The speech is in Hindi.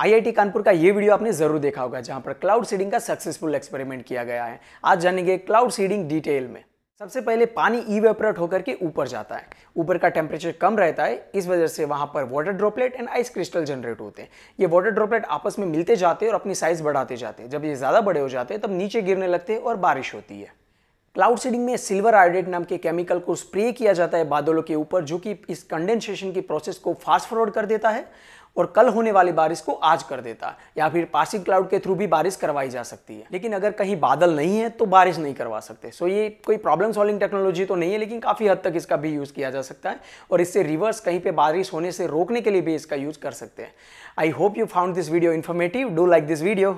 आईआईटी कानपुर का ये वीडियो आपने जरूर देखा होगा जहां पर क्लाउड सीडिंग का सक्सेसफुल एक्सपेरिमेंट किया गया है आज जानेंगे क्लाउड सीडिंग डिटेल में सबसे पहले पानी वेपरेट होकर के ऊपर जाता है ऊपर का टेम्परेचर कम रहता है इस वजह से वहाँ पर water droplet and ice crystal generate होते हैं ये वाटर ड्रॉपलेट आपस में मिलते जाते हैं और अपनी साइज़ बढ़ाते जाते हैं जब ये ज़्यादा बड़े हो जाते हैं तब नीचे गिरने लगते हैं और बारिश होती है क्लाउड सीडिंग में सिल्वर आयोडेट नाम के केमिकल को स्प्रे किया जाता है बादलों के ऊपर जो कि इस कंडेंसेशन की प्रोसेस को फास्ट फॉरवर्ड कर देता है और कल होने वाली बारिश को आज कर देता है या फिर पासिंग क्लाउड के थ्रू भी बारिश करवाई जा सकती है लेकिन अगर कहीं बादल नहीं है तो बारिश नहीं करवा सकते सो ये कोई प्रॉब्लम सॉल्विंग टेक्नोलॉजी तो नहीं है लेकिन काफ़ी हद तक इसका भी यूज़ किया जा सकता है और इससे रिवर्स कहीं पर बारिश होने से रोकने के लिए भी इसका यूज़ कर सकते हैं I hope you found this video informative do like this video